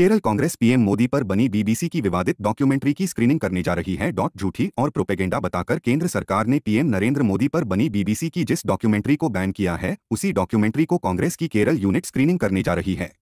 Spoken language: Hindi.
केरल कांग्रेस पीएम मोदी पर बनी बीबीसी की विवादित डॉक्यूमेंट्री की स्क्रीनिंग करने जा रही है डॉट झूठी और प्रोपेगेंडा बताकर केंद्र सरकार ने पीएम नरेंद्र मोदी पर बनी बीबीसी की जिस डॉक्यूमेंट्री को बैन किया है उसी डॉक्यूमेंट्री को कांग्रेस की केरल यूनिट स्क्रीनिंग करने जा रही है